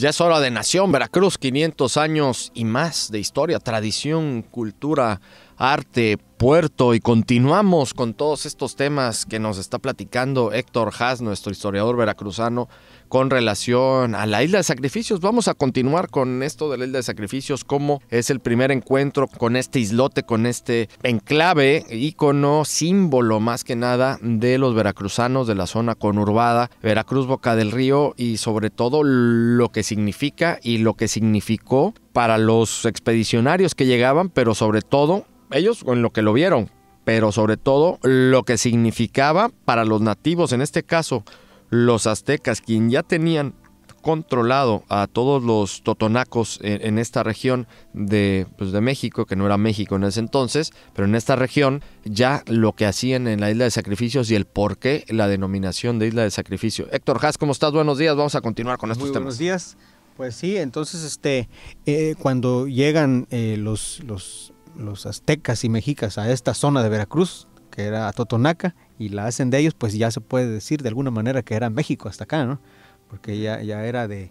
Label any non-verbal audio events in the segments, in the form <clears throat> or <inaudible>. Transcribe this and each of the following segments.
Ya es hora de Nación Veracruz, 500 años y más de historia, tradición, cultura, arte, puerto y continuamos con todos estos temas que nos está platicando Héctor Haas, nuestro historiador veracruzano, con relación a la Isla de Sacrificios. Vamos a continuar con esto de la Isla de Sacrificios, cómo es el primer encuentro con este islote, con este enclave, ícono, símbolo más que nada de los veracruzanos de la zona conurbada, Veracruz, Boca del Río y sobre todo lo que significa y lo que significó para los expedicionarios que llegaban, pero sobre todo ellos en lo que lo vieron, pero sobre todo lo que significaba para los nativos, en este caso los aztecas, quien ya tenían controlado a todos los totonacos en, esta región de, pues, de, México, que no era México en ese entonces, pero en esta región ya lo que hacían en la isla de sacrificios y el por qué la denominación de isla de sacrificio. Héctor Haas, ¿cómo estás? Buenos días, vamos a continuar con estos temas. Buenos días. Pues sí, entonces este, eh, cuando llegan eh, los, los los aztecas y mexicas a esta zona de Veracruz, que era Totonaca, y la hacen de ellos, pues ya se puede decir de alguna manera que era México hasta acá, ¿no? Porque ya, era de,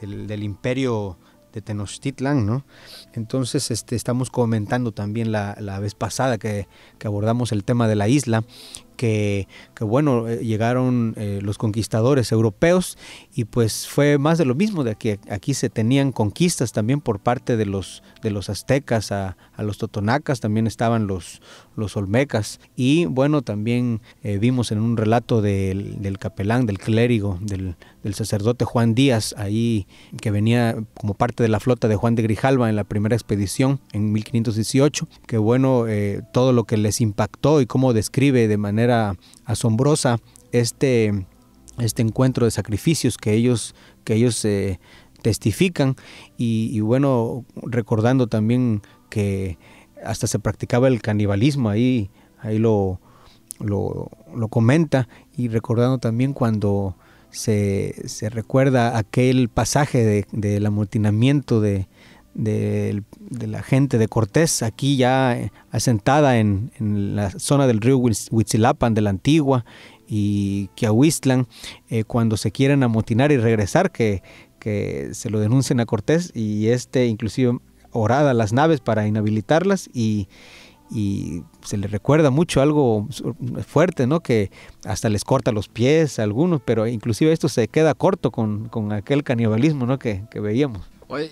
del, imperio de Tenochtitlan, ¿no? Entonces este, estamos comentando también la, vez pasada que, que abordamos el tema de la isla, que, bueno, eh, llegaron eh, los conquistadores europeos y pues fue más de lo mismo, de que aquí se tenían conquistas también por parte de los, de los aztecas a, los totonacas, también estaban los, los olmecas y bueno, también eh, vimos en un relato del, del capelán, del clérigo, del, sacerdote Juan Díaz, ahí que venía como parte de la flota de Juan de Grijalva en la primera expedición en 1518, que bueno, todo lo que les impactó y cómo describe de manera asombrosa este, este encuentro de sacrificios que ellos, que ellos eh, testifican y, bueno, recordando también que hasta se practicaba el canibalismo ahí, ahí lo, lo, lo comenta y recordando también cuando se, se recuerda aquel pasaje de, del amotinamiento de, de, la gente de Cortés, aquí ya eh, asentada en, la zona del río Huitzilapan de la Antigua y Kiahuistlan, eh, cuando se quieren amotinar y regresar, que, se lo denuncien a Cortés y este inclusive orada las naves para inhabilitarlas y, y se le recuerda mucho algo fuerte, ¿no? Que hasta les corta los pies a algunos, pero inclusive esto se queda corto con, aquel canibalismo, ¿no? que, que veíamos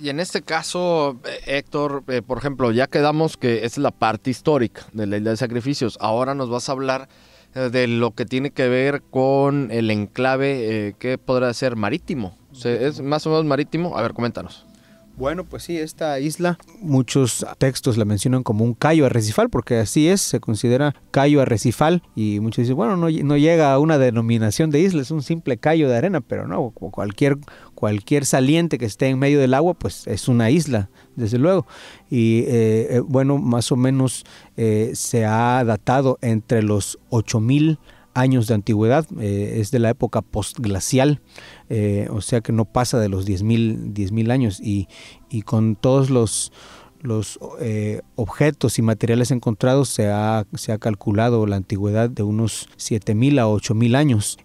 y en este caso, eh, Héctor, eh, por ejemplo, ya quedamos que es la parte histórica de la isla de sacrificios. Ahora nos vas a hablar eh, de lo que tiene que ver con el enclave que podrá ser marítimo. ¿Es más o menos marítimo? A ver, coméntanos. Bueno, pues sí, esta isla, muchos textos la mencionan como un callo arrecifal, porque así es, se considera callo arrecifal, y muchos dicen, bueno, no, no llega a una denominación de isla, es un simple cayo de arena, pero no, cualquier, cualquier saliente que esté en medio del agua, pues es una isla, desde luego. Y eh, eh, bueno, más o menos eh, se ha datado entre los 8000 mil años de antigüedad, eh, es de la época postglacial, eh, o sea que no pasa de los 10.000 10 años y, y, con todos los, los eh, objetos y materiales encontrados se ha, calculado la antigüedad de unos 7.000 a 8.000 años.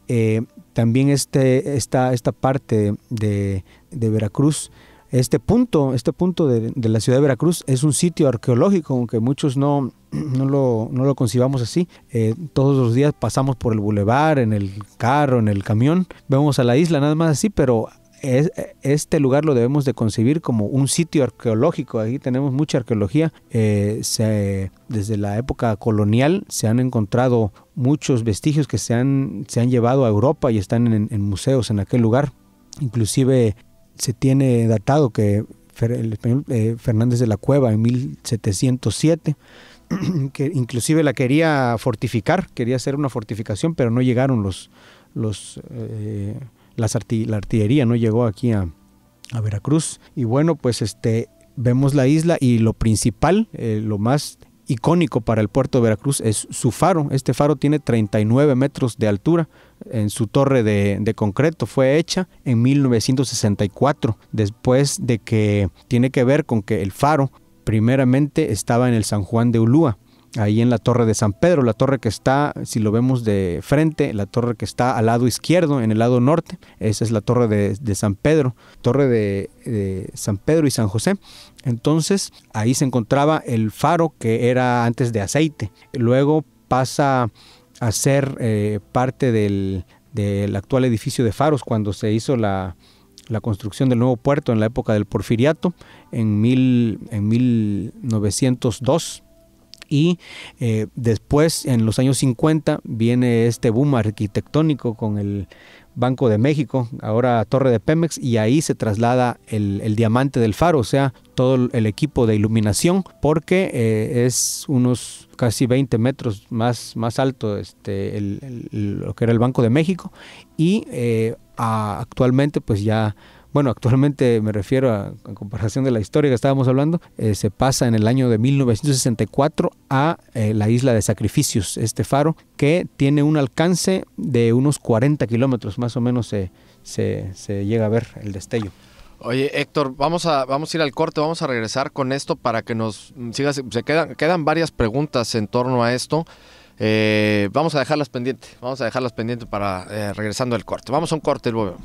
también este, esta, parte de Veracruz este punto, este punto de, la ciudad de Veracruz es un sitio arqueológico, aunque muchos no, <clears throat> no, lo, no lo concibamos así. Eh, todos los días pasamos por el bulevar, en el carro, en el camión, vemos a la isla nada más así, pero es, este lugar lo debemos de concebir como un sitio arqueológico. Aquí tenemos mucha arqueología. Eh, se, desde la época colonial se han encontrado muchos vestigios que se han, se han llevado a Europa y están en, en museos en aquel lugar. Inclusive se tiene datado que el español eh, Fernández de la Cueva en 1707, <clears throat> que inclusive la quería fortificar, quería hacer una fortificación, pero no llegaron los, los eh, las la artillería, no llegó aquí a, Veracruz. Y bueno, pues este vemos la isla y lo principal, eh, lo más icónico para el puerto de Veracruz es su faro. Este faro tiene 39 metros de altura, en su torre de, concreto. Fue hecha en 1964, después de que tiene que ver con que el faro primeramente estaba en el San Juan de Ulúa. Ahí en la torre de San Pedro, la torre que está, si lo vemos de frente, la torre que está al lado izquierdo, en el lado norte, esa es la torre de, San Pedro, torre de San Pedro y San José. Entonces ahí se encontraba el faro que era antes de aceite. Luego pasa a ser eh, parte del, actual edificio de Faros cuando se hizo la, construcción del nuevo puerto en la época del Porfiriato en, mil, en 1902 y eh, después en los años 50 viene este boom arquitectónico con el Banco de México, ahora Torre de Pemex, y ahí se traslada el, diamante del faro, o sea, todo el equipo de iluminación, porque eh, es unos casi 20 metros más, más alto este, lo que era el Banco de México y eh, actualmente pues ya bueno, actualmente me refiero a, comparación de la historia que estábamos hablando, eh, se pasa en el año de 1964 a eh, la isla de sacrificios, este faro, que tiene un alcance de unos 40 kilómetros, más o menos se llega a ver el destello. Oye, Héctor, vamos a, vamos a ir al corte, vamos a regresar con esto para que nos mm, sigas. Se quedan, quedan varias preguntas en torno a esto. Eh, vamos a dejarlas pendientes, vamos a dejarlas pendientes para eh, regresando al corte. Vamos a un corte el luego.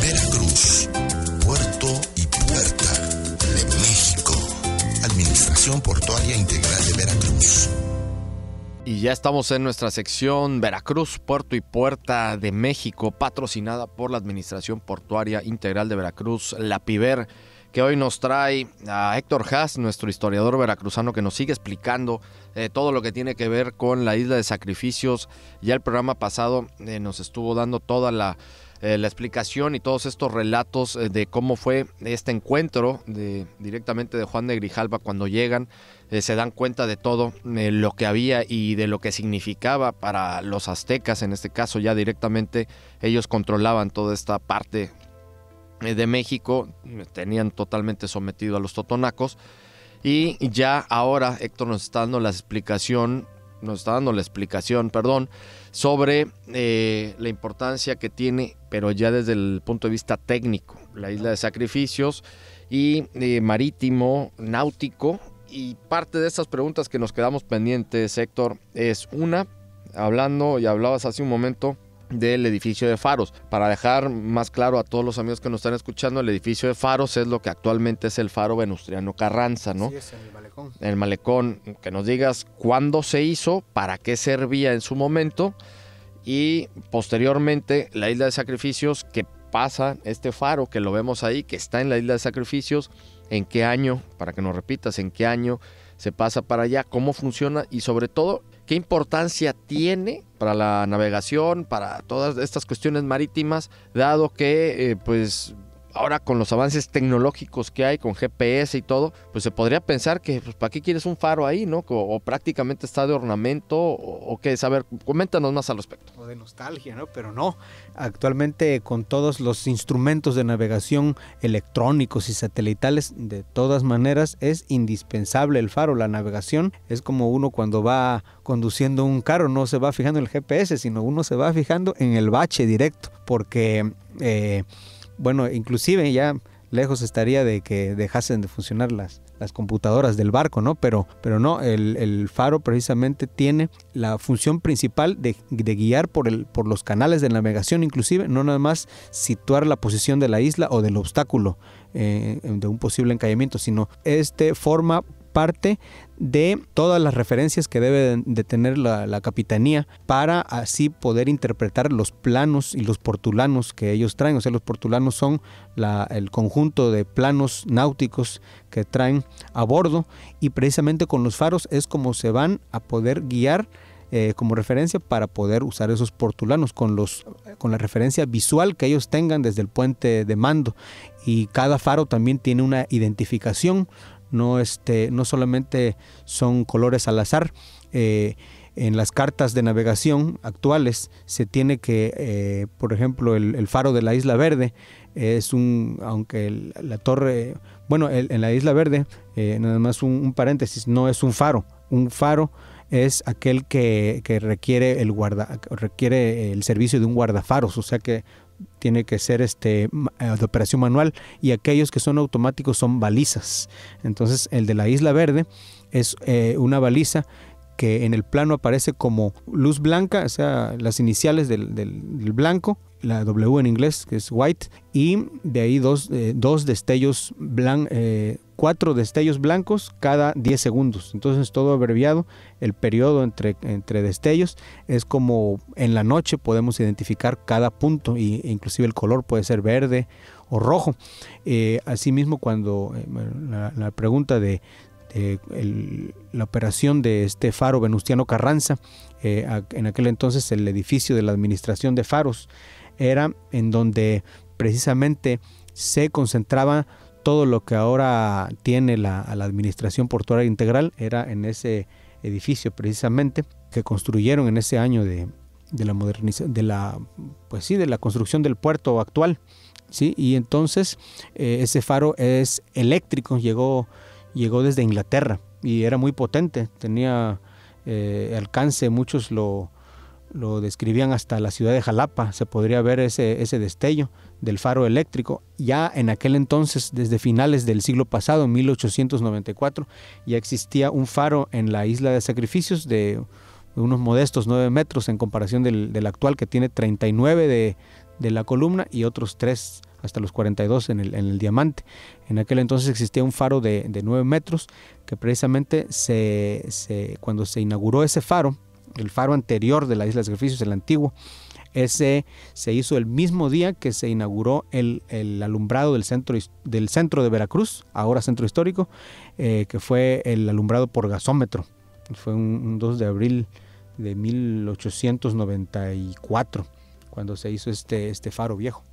Veracruz, puerto y puerta de México. Administración portuaria integral y ya estamos en nuestra sección Veracruz, Puerto y Puerta de México, patrocinada por la Administración Portuaria Integral de Veracruz, la PIBER, que hoy nos trae a Héctor Haas, nuestro historiador veracruzano, que nos sigue explicando eh, todo lo que tiene que ver con la isla de sacrificios. Ya el programa pasado eh, nos estuvo dando toda la eh, la explicación y todos estos relatos eh, de cómo fue este encuentro directamente de Juan de Grijalva cuando llegan, eh, se dan cuenta de todo lo que había y de lo que significaba para los aztecas, en este caso ya directamente ellos controlaban toda esta parte de México, tenían totalmente sometido a los totonacos. Y ya ahora Héctor nos está dando la explicación nos está dando la explicación, perdón, sobre eh, la importancia que tiene, pero ya desde el punto de vista técnico, la isla de sacrificios y eh, marítimo, náutico. Y parte de estas preguntas que nos quedamos pendientes, Héctor, es una, hablando, y hablabas hace un momento, del edificio de Faros. Para dejar más claro a todos los amigos que nos están escuchando, el edificio de Faros es lo que actualmente es el faro venustriano Carranza, ¿no? el malecón. El malecón, que nos digas cuándo se hizo, para qué servía en su momento y posteriormente la isla de sacrificios que pasa este faro que lo vemos ahí, que está en la isla de sacrificios, en qué año, para que nos repitas, en qué año se pasa para allá, cómo funciona y sobre todo qué importancia tiene para la navegación, para todas estas cuestiones marítimas, dado que eh, pues ahora con los avances tecnológicos que hay, con GPS y todo, pues se podría pensar que, pues, ¿para qué quieres un faro ahí, no? O, prácticamente está de ornamento, o, es, a ver, coméntanos más al respecto. de nostalgia, ¿no? Pero no, actualmente con todos los instrumentos de navegación electrónicos y satelitales, de todas maneras es indispensable el faro, la navegación es como uno cuando va conduciendo un carro, no se va fijando en el GPS, sino uno se va fijando en el bache directo, porque... Eh, bueno, inclusive ya lejos estaría de que dejasen de funcionar las, las computadoras del barco, ¿no? Pero, pero no, el, faro precisamente tiene la función principal de, guiar por, el, por los canales de navegación, inclusive, no nada más situar la posición de la isla o del obstáculo eh, de un posible encallamiento, sino este forma parte de todas las referencias que debe de tener la, capitanía para así poder interpretar los planos y los portulanos que ellos traen. O sea, los portulanos son el conjunto de planos náuticos que traen a bordo y precisamente con los faros es como se van a poder guiar eh, como referencia para poder usar esos portulanos con, los, con la referencia visual que ellos tengan desde el puente de mando. Y cada faro también tiene una identificación no, este, no solamente son colores al azar. Eh, en las cartas de navegación actuales se tiene que, eh, por ejemplo, el, faro de la Isla Verde es un, aunque la torre, bueno, en la Isla Verde, eh, nada más un, un, paréntesis, no es un faro, un faro es aquel que, que requiere, el guarda, requiere el servicio de un guardafaros, o sea que tiene que ser este eh, de operación manual y aquellos que son automáticos son balizas. Entonces el de la isla verde es eh, una baliza que en el plano aparece como luz blanca, o sea, las iniciales del, del, blanco, la W en inglés, que es white, y de ahí dos, eh, destellos blan, cuatro destellos blancos cada 10 segundos. Entonces todo abreviado, el periodo entre, entre destellos es como en la noche podemos identificar cada punto e inclusive el color puede ser verde o rojo. Eh, asimismo, cuando eh, la, pregunta de, la operación de este faro Venustiano Carranza, eh, en aquel entonces el edificio de la administración de faros, era en donde precisamente se concentraba todo lo que ahora tiene la, Administración Portuaria Integral era en ese edificio precisamente que construyeron en ese año de, la modernización, de la, pues sí, de la construcción del puerto actual. ¿sí? Y entonces eh, ese faro es eléctrico, llegó, llegó desde Inglaterra y era muy potente, tenía eh, alcance, muchos lo, lo describían hasta la ciudad de Jalapa, se podría ver ese, ese destello del faro eléctrico. Ya en aquel entonces, desde finales del siglo pasado, 1894, ya existía un faro en la isla de sacrificios de unos modestos 9 metros en comparación del, actual que tiene 39 de, la columna y otros 3 hasta los 42 en el, en el diamante. En aquel entonces existía un faro de, de 9 metros que precisamente se, cuando se inauguró ese faro, el faro anterior de la isla de sacrificios, el antiguo. Ese se hizo el mismo día que se inauguró el, alumbrado del centro, del centro de Veracruz, ahora centro histórico, eh, que fue el alumbrado por gasómetro. Fue un, 2 de abril de 1894 cuando se hizo este, este faro viejo.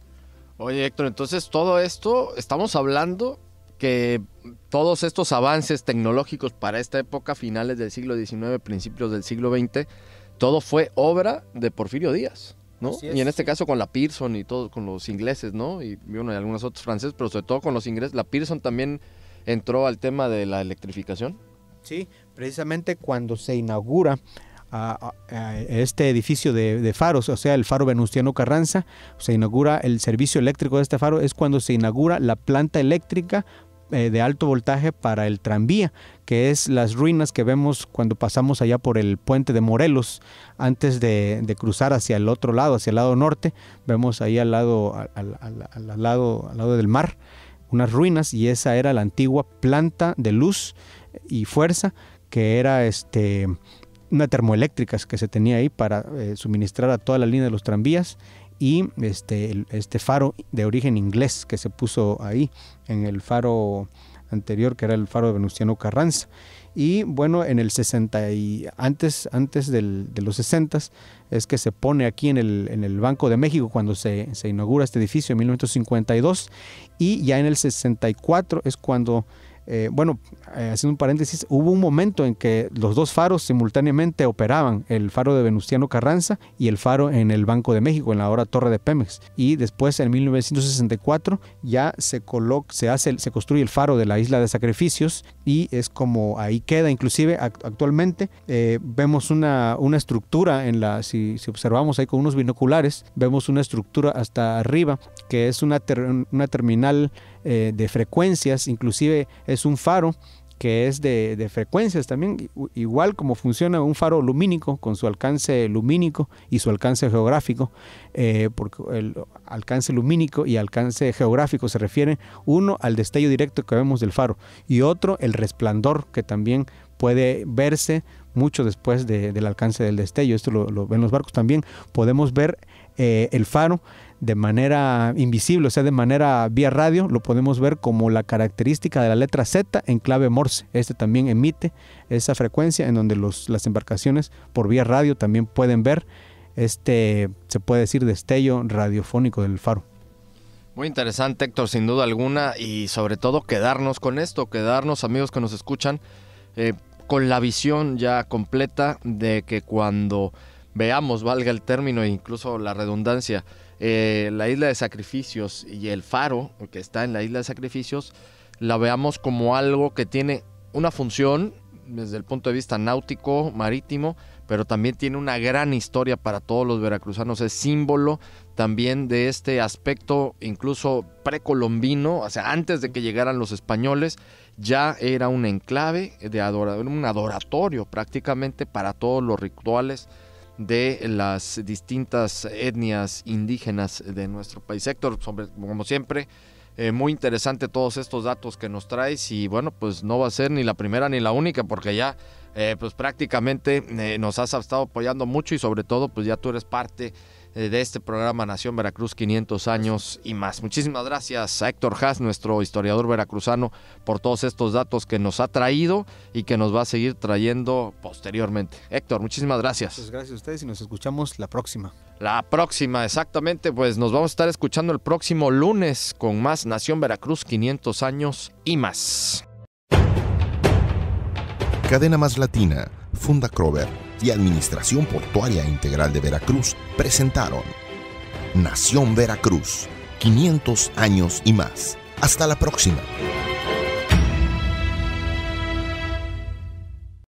Oye Héctor, entonces todo esto estamos hablando que todos estos avances tecnológicos para esta época, finales del siglo XIX, principios del siglo XX, todo fue obra de Porfirio Díaz, ¿no? y en este caso con la Pearson y todos con los ingleses, ¿no? Y bueno, algunos otros franceses, pero sobre todo con los ingleses. La Pearson también entró al tema de la electrificación. Sí, precisamente cuando se inaugura este edificio de, de, faros, o sea, el faro Venustiano Carranza, se inaugura el servicio eléctrico de este faro, es cuando se inaugura la planta eléctrica eh, de alto voltaje para el tranvía, que es las ruinas que vemos cuando pasamos allá por el puente de Morelos, antes de, de cruzar hacia el otro lado, hacia el lado norte, vemos ahí al lado, al, lado, al lado del mar unas ruinas y esa era la antigua planta de luz y fuerza que era este una termoeléctricas que se tenía ahí para eh, suministrar a toda la línea de los tranvías y este, este faro de origen inglés que se puso ahí en el faro anterior que era el faro de Venustiano Carranza. Y bueno, en el 60 y antes, antes de los 60 es que se pone aquí en el, en el Banco de México cuando se, se inaugura este edificio en 1952 y ya en el 64 es cuando eh, bueno, eh, haciendo un paréntesis, hubo un momento en que los dos faros simultáneamente operaban, el faro de Venustiano Carranza y el faro en el Banco de México, en la ahora Torre de Pemex. Y después, en 1964, ya se, se, hace, se construye el faro de la Isla de Sacrificios y es como ahí queda. Inclusive actualmente eh, vemos una, una, estructura, en la, si, observamos ahí con unos binoculares, vemos una estructura hasta arriba que es una, una terminal eh, de frecuencias, inclusive es un faro que es de, frecuencias también, igual como funciona un faro lumínico, con su alcance lumínico y su alcance geográfico, eh, porque el alcance lumínico y alcance geográfico se refieren uno al destello directo que vemos del faro y otro el resplandor que también puede verse mucho después del alcance del destello. Esto lo, ven los barcos también podemos ver eh, el faro de manera invisible, o sea, de manera vía radio, lo podemos ver como la característica de la letra Z en clave Morse. Este también emite esa frecuencia en donde los, las embarcaciones por vía radio también pueden ver este, se puede decir, destello radiofónico del faro. Muy interesante, Héctor, sin duda alguna, y sobre todo quedarnos con esto, quedarnos, amigos que nos escuchan, eh, con la visión ya completa de que cuando veamos, valga el término e incluso la redundancia, eh, la isla de sacrificios y el faro que está en la isla de sacrificios, la veamos como algo que tiene una función desde el punto de vista náutico, marítimo, pero también tiene una gran historia para todos los veracruzanos, es símbolo también de este aspecto incluso precolombino, o sea, antes de que llegaran los españoles, ya era un enclave de adorador, un adoratorio prácticamente para todos los rituales de las distintas etnias indígenas de nuestro país. Héctor, como siempre, eh, muy interesante todos estos datos que nos traes y bueno, pues no va a ser ni la primera ni la única porque ya eh, pues prácticamente eh, nos has estado apoyando mucho y sobre todo pues ya tú eres parte eh, de este programa Nación Veracruz 500 años y más. Muchísimas gracias a Héctor Haas, nuestro historiador veracruzano, por todos estos datos que nos ha traído y que nos va a seguir trayendo posteriormente. Héctor, muchísimas gracias. Pues gracias a ustedes y nos escuchamos la próxima. La próxima, exactamente, pues nos vamos a estar escuchando el próximo lunes con más Nación Veracruz 500 años y más. Cadena más latina Funda Crover y Administración Portuaria Integral de Veracruz presentaron Nación Veracruz, 500 años y más. Hasta la próxima.